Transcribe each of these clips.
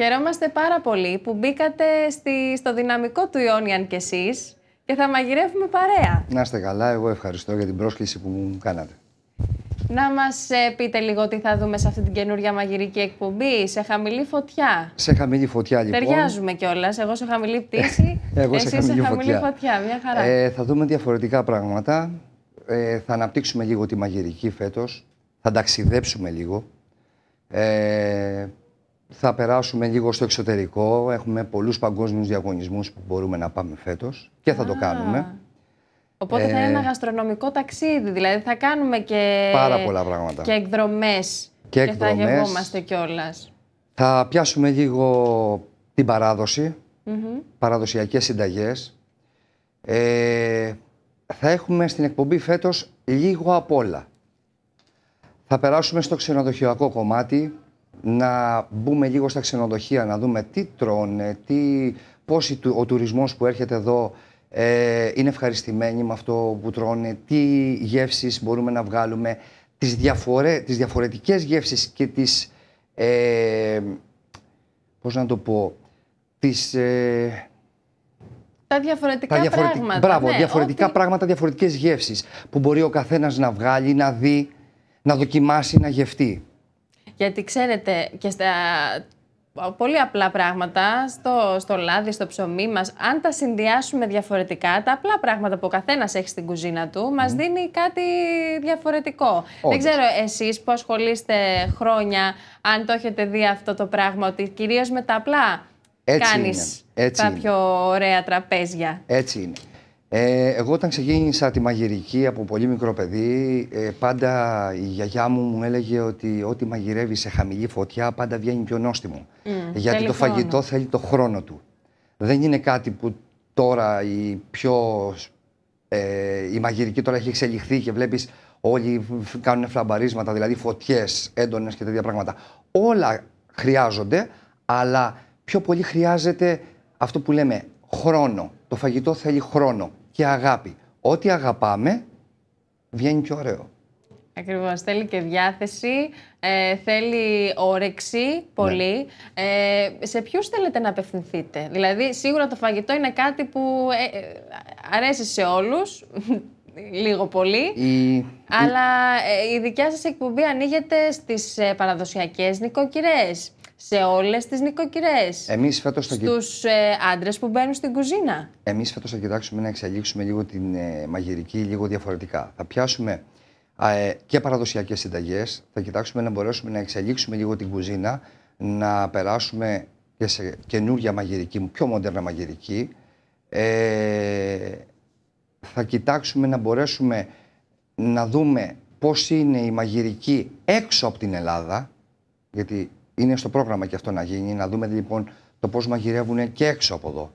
Χαιρόμαστε πάρα πολύ που μπήκατε στη, στο δυναμικό του Ιόνιαν κι εσείς και θα μαγειρεύουμε παρέα. Να είστε καλά, εγώ ευχαριστώ για την πρόσκληση που μου κάνατε. Να μας ε, πείτε λίγο τι θα δούμε σε αυτή την καινούργια μαγειρική εκπομπή, σε χαμηλή φωτιά. Σε χαμηλή φωτιά λοιπόν. Ταιριάζουμε κιόλας. εγώ σε χαμηλή πτήση, ε, εγώ σε χαμηλή, σε χαμηλή φωτιά. φωτιά. Μια χαρά. Ε, θα δούμε διαφορετικά πράγματα, ε, θα αναπτύξουμε λίγο τη μαγειρική φέτος, θα ταξιδέψουμε λίγο. Ε, θα περάσουμε λίγο στο εξωτερικό. Έχουμε πολλούς παγκόσμιους διαγωνισμούς που μπορούμε να πάμε φέτος και θα το κάνουμε. Οπότε θα είναι ε, ένα γαστρονομικό ταξίδι, δηλαδή θα κάνουμε και, πάρα πολλά πράγματα. και εκδρομές και, εκδρομές, θα γευόμαστε κιόλας. Θα πιάσουμε λίγο την παράδοση, mm -hmm. παραδοσιακές συνταγές. Ε, θα έχουμε στην εκπομπή φέτος λίγο απ' όλα. Θα περάσουμε στο ξενοδοχειακό κομμάτι, να μπούμε λίγο στα ξενοδοχεία, να δούμε τι τρώνε, τι, πώς ο τουρισμός που έρχεται εδώ ε, είναι ευχαριστημένοι με αυτό που τρώνε, τι γεύσεις μπορούμε να βγάλουμε, τις, διαφορε, τις διαφορετικές γεύσεις και τις, ε, πώς να το πω, τις... Ε, τα διαφορετικά, τα πράγματα. Ναι, διαφορετικά πράγματα, διαφορετικές γεύσεις που μπορεί ο καθένας να βγάλει, να δει, να δοκιμάσει, να γευτεί. Γιατί ξέρετε και στα πολύ απλά πράγματα, στο, στο λάδι, στο ψωμί μας, αν τα συνδυάσουμε διαφορετικά, τα απλά πράγματα που ο καθένας έχει στην κουζίνα του, μας δίνει κάτι διαφορετικό. Δεν ξέρω εσείς που ασχολείστε χρόνια, αν το έχετε δει αυτό το πράγμα, ότι κυρίως με τα απλά κάνεις είναι. Έτσι ωραία τραπέζια. Έτσι είναι. Ε, εγώ όταν ξεκίνησα τη μαγειρική από πολύ μικρό παιδί, ε, πάντα η γιαγιά μου μου έλεγε ότι ό,τι μαγειρεύεις σε χαμηλή φωτιά πάντα βγαίνει πιο νόστιμο. γιατί το φαγητό θέλει το χρόνο του. Δεν είναι κάτι που τώρα η πιο... Ε, η μαγειρική τώρα έχει εξελιχθεί και βλέπεις όλοι κάνουν φλαμπαρίσματα, δηλαδή φωτιές έντονες και τέτοια πράγματα. Όλα χρειάζονται, αλλά πιο πολύ χρειάζεται αυτό που λέμε χρόνο το φαγητό θέλει χρόνο και αγάπη. Ό,τι αγαπάμε βγαίνει και ωραίο. Ακριβώς, θέλει και διάθεση, ε, θέλει όρεξη πολύ. Ναι. Ε, σε ποιους θέλετε να απευθυνθείτε. Δηλαδή, σίγουρα το φαγητό είναι κάτι που ε, ε, αρέσει σε όλους, λίγο πολύ. Αλλά ε, η δικιά σας εκπομπή ανοίγεται στις παραδοσιακές νοικοκυρές σε όλες τις νοικοκυρές. Εμείς φέτος Στους ε, άντρες που μπαίνουν στην κουζίνα. Εμείς φέτος θα κοιτάξουμε να εξελίξουμε λίγο την ε, μαγειρική λίγο διαφορετικά. Θα πιάσουμε ε, και παραδοσιακές συνταγές. Θα κοιτάξουμε να μπορέσουμε να εξελίξουμε λίγο την κουζίνα, να περάσουμε και σε καινούργια μαγειρική, πιο μοντέρνα μαγειρική. Ε, θα κοιτάξουμε να μπορέσουμε να δούμε πώς είναι η μαγειρική έξω από την Ελλάδα, γιατί είναι στο πρόγραμμα και αυτό να γίνει, να δούμε λοιπόν το πώς μαγειρεύουν και έξω από εδώ.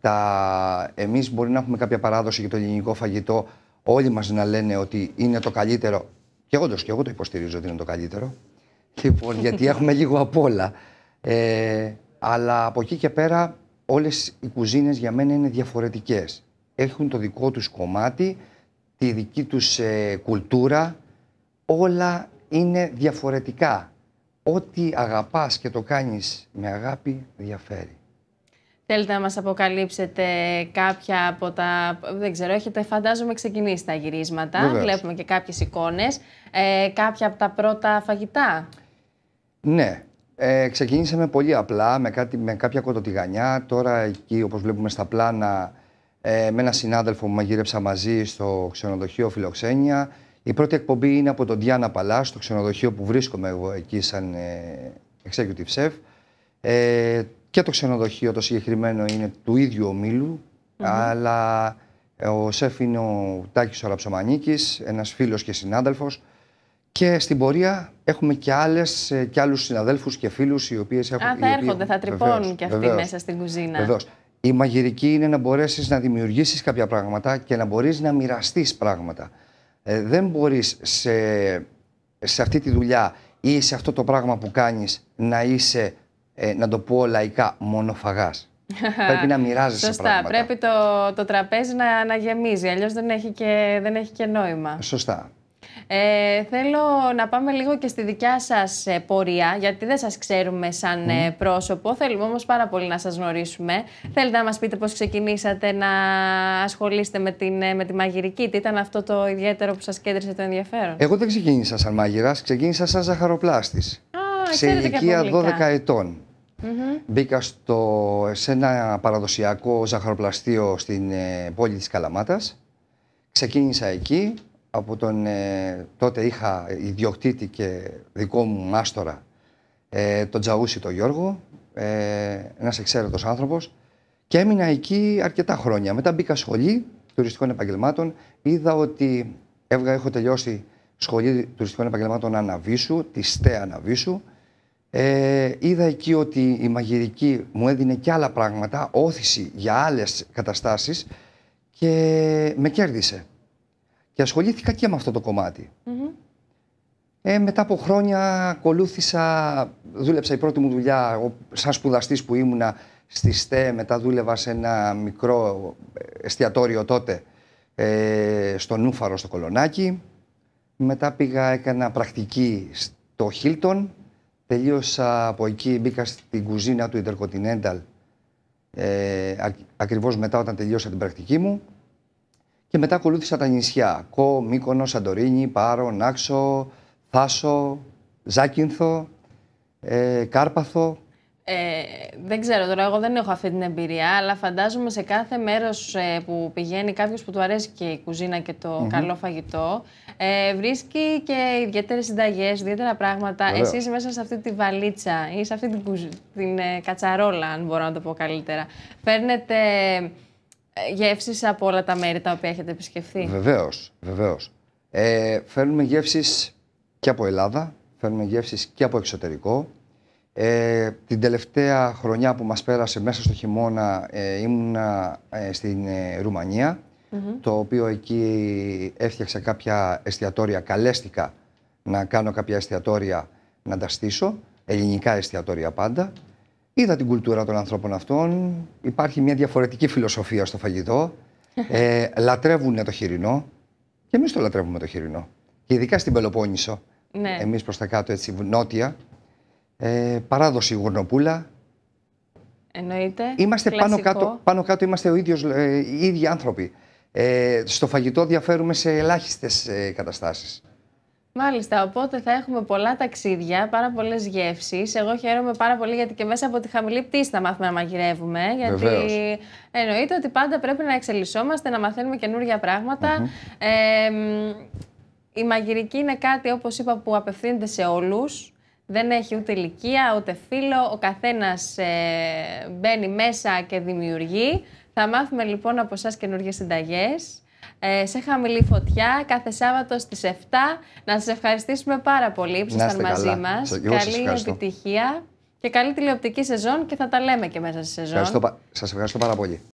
Τα... Εμείς μπορεί να έχουμε κάποια παράδοση για το ελληνικό φαγητό, όλοι μας να λένε ότι είναι το καλύτερο. Και όντως και εγώ το υποστηρίζω ότι είναι το καλύτερο. Λοιπόν, γιατί έχουμε λίγο απ' όλα. Ε, αλλά από εκεί και πέρα όλες οι κουζίνες για μένα είναι διαφορετικές. Έχουν το δικό τους κομμάτι, τη δική τους ε, κουλτούρα, όλα είναι διαφορετικά ό,τι αγαπάς και το κάνεις με αγάπη διαφέρει. Θέλετε να μας αποκαλύψετε κάποια από τα... Δεν ξέρω, έχετε φαντάζομαι ξεκινήσει τα γυρίσματα. Βλέπουμε και κάποιες εικόνες. Ε, κάποια από τα πρώτα φαγητά. Ναι. Ε, ξεκινήσαμε πολύ απλά, με, κάτι, με κάποια κοτοτηγανιά. Τώρα εκεί, όπως βλέπουμε στα πλάνα, ε, με ένα συνάδελφο που μαγείρεψα μαζί στο ξενοδοχείο Φιλοξένια. Η πρώτη εκπομπή είναι από τον Τιάννα Παλά, στο ξενοδοχείο που βρίσκομαι εγώ εκεί σαν ε, executive chef. Ε, και το ξενοδοχείο το συγκεκριμένο είναι του ίδιου ομίλου, αλλά ε, ο σεφ είναι ο Τάκης Ραψομανίκης, ένας φίλος και συνάδελφος. Και στην πορεία έχουμε και, άλλες, ε, και άλλους συναδέλφους και φίλους οι οποίες έχουν... Α, θα έρχονται, θα τρυπώνουν και αυτοί μέσα στην κουζίνα. Βεβαίως. Η μαγειρική είναι να μπορέσεις να δημιουργήσεις κάποια πράγματα και να μπορείς να μοιραστείς πράγματα. Ε, δεν μπορείς σε, σε αυτή τη δουλειά ή σε αυτό το πράγμα που κάνεις να είσαι, ε, να το πω λαϊκά, μονοφαγάς. πρέπει να μοιράζεσαι Σωστά, πράγματα. Σωστά, πρέπει το, το τραπέζι να, να γεμίζει, αλλιώς δεν έχει, και, δεν έχει και νόημα. Σωστά. Ε, θέλω να πάμε λίγο και στη δικιά σας ε, πορεία, γιατί δεν σας ξέρουμε σαν ε, πρόσωπο. Θέλουμε όμως πάρα πολύ να σας γνωρίσουμε. Θέλετε να μας πείτε πώς ξεκινήσατε να ασχολείστε με, την, ε, με τη μαγειρική. Τι ήταν αυτό το ιδιαίτερο που σας κέντρισε το ενδιαφέρον. Εγώ δεν ξεκίνησα σαν μάγειρας, ξεκίνησα σαν ζαχαροπλάστης. Α, σε ηλικία 12 ετών. Mm -hmm. Μπήκα στο, σε ένα παραδοσιακό ζαχαροπλαστείο στην πόλη της Καλαμάτας. Ξεκίνησα εκεί, από τον ε, τότε είχα ιδιοκτήτη και δικό μου μάστορα ε, τον Τζαούσι τον Γιώργο, ε, ένας εξαίρετος άνθρωπος και έμεινα εκεί αρκετά χρόνια. Μετά μπήκα σχολή τουριστικών επαγγελμάτων, είδα ότι έβγα, έχω τελειώσει σχολή τουριστικών επαγγελμάτων Αναβίσου, τη ΣΤΕ Αναβίσου, ε, είδα εκεί ότι η μαγειρική μου έδινε και άλλα πράγματα, όθηση για άλλες καταστάσεις και με κέρδισε. Και ασχολήθηκα και με αυτό το κομμάτι. Ε, μετά από χρόνια ακολούθησα, δούλεψα η πρώτη μου δουλειά, σαν σπουδαστής που ήμουνα στη ΣΤΕ, μετά δούλευα σε ένα μικρό εστιατόριο τότε ε, στο Νούφαρο, στο Κολονάκι. Μετά πήγα, έκανα πρακτική στο Χίλτον. Τελείωσα από εκεί, μπήκα στην κουζίνα του Intercontinental ε, ακριβώς μετά όταν τελείωσα την πρακτική μου. Και μετά ακολούθησα τα νησιά. Κο, Μύκονο, Σαντορίνη, Πάρο, Νάξο, Θάσο, Ζάκυνθο, ε, Κάρπαθο. Ε, δεν ξέρω τώρα, εγώ δεν έχω αυτή την εμπειρία, αλλά φαντάζομαι σε κάθε μέρος ε, που πηγαίνει κάποιος που του αρέσει και η κουζίνα και το καλό φαγητό, ε, βρίσκει και ιδιαίτερες συνταγές, ιδιαίτερα πράγματα. Εσείς μέσα σε αυτή τη βαλίτσα ή σε αυτή την, την ε, κατσαρόλα, αν μπορώ να το πω καλύτερα, παίρνετε ε, γεύσεις από όλα τα μέρη τα οποία έχετε επισκεφθεί. Βεβαίως, βεβαίως. Ε, φέρνουμε γεύσεις και από Ελλάδα, φέρνουμε γεύσεις και από εξωτερικό. Ε, την τελευταία χρονιά που μας πέρασε μέσα στο χειμώνα ε, ήμουνα ε, στην ρουμανια το οποίο εκεί έφτιαξα κάποια εστιατόρια, καλέστηκα να κάνω κάποια εστιατόρια να τα στήσω, ελληνικά εστιατόρια πάντα. Είδα την κουλτούρα των ανθρώπων αυτών. Υπάρχει μια διαφορετική φιλοσοφία στο φαγητό. Ε, λατρεύουν το χοιρινό. Και εμείς το λατρεύουμε το χοιρινό. Και ειδικά στην Πελοπόννησο. Ναι. Εμείς προς τα κάτω, έτσι, νότια. Ε, παράδοση γουρνοπούλα. Εννοείται. Είμαστε πάνω κάτω, πάνω κάτω είμαστε ο ίδιος, ε, οι ίδιοι άνθρωποι. Ε, στο φαγητό διαφέρουμε σε ελάχιστες ε, καταστάσεις. Μάλιστα, οπότε θα έχουμε πολλά ταξίδια, πάρα πολλές γεύσεις. Εγώ χαίρομαι πάρα πολύ γιατί και μέσα από τη χαμηλή πτήση θα μάθουμε να μαγειρεύουμε. Γιατί Βεβαίως. εννοείται ότι πάντα πρέπει να εξελισσόμαστε, να μαθαίνουμε καινούργια πράγματα. η μαγειρική είναι κάτι, όπως είπα, που απευθύνεται σε όλους. Δεν έχει ούτε ηλικία, ούτε φίλο. Ο καθένας ε, μπαίνει μέσα και δημιουργεί. Θα μάθουμε λοιπόν από εσάς καινούργιες συνταγές. Ε, σε χαμηλή φωτιά κάθε Σάββατο στις 7. Να σας ευχαριστήσουμε πάρα πολύ που ήσασταν μαζί καλά. μας. καλή επιτυχία και καλή τηλεοπτική σεζόν και θα τα λέμε και μέσα στη σεζόν. Ευχαριστώ, σας ευχαριστώ πάρα πολύ.